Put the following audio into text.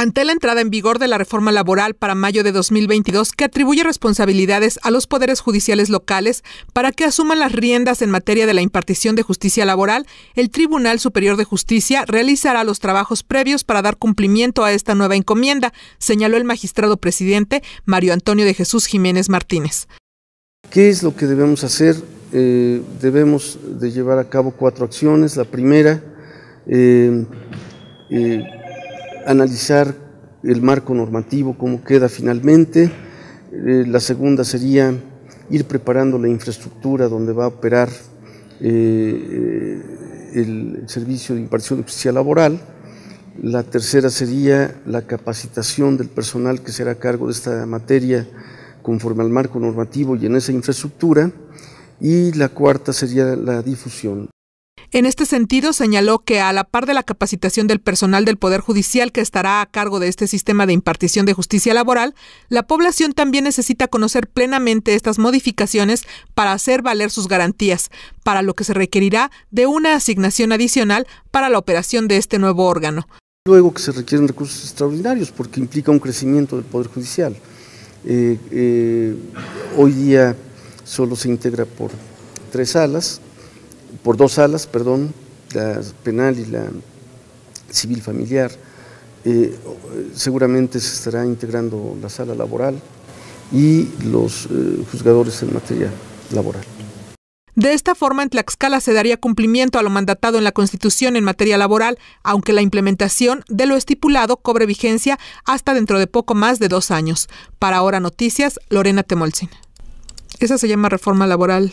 Ante la entrada en vigor de la reforma laboral para mayo de 2022 que atribuye responsabilidades a los poderes judiciales locales para que asuman las riendas en materia de la impartición de justicia laboral, el Tribunal Superior de Justicia realizará los trabajos previos para dar cumplimiento a esta nueva encomienda, señaló el magistrado presidente Mario Antonio de Jesús Jiménez Martínez. ¿Qué es lo que debemos hacer? Eh, debemos de llevar a cabo cuatro acciones. La primera, eh, eh analizar el marco normativo, cómo queda finalmente. Eh, la segunda sería ir preparando la infraestructura donde va a operar eh, el servicio de impartición de justicia laboral. La tercera sería la capacitación del personal que será a cargo de esta materia conforme al marco normativo y en esa infraestructura. Y la cuarta sería la difusión. En este sentido, señaló que a la par de la capacitación del personal del Poder Judicial que estará a cargo de este sistema de impartición de justicia laboral, la población también necesita conocer plenamente estas modificaciones para hacer valer sus garantías, para lo que se requerirá de una asignación adicional para la operación de este nuevo órgano. Luego que se requieren recursos extraordinarios porque implica un crecimiento del Poder Judicial. Eh, eh, hoy día solo se integra por tres salas, por dos salas, perdón, la penal y la civil familiar. Eh, seguramente se estará integrando la sala laboral y los eh, juzgadores en materia laboral. De esta forma, en Tlaxcala se daría cumplimiento a lo mandatado en la Constitución en materia laboral, aunque la implementación de lo estipulado cobre vigencia hasta dentro de poco más de dos años. Para Ahora Noticias, Lorena Temolcin. Esa se llama reforma laboral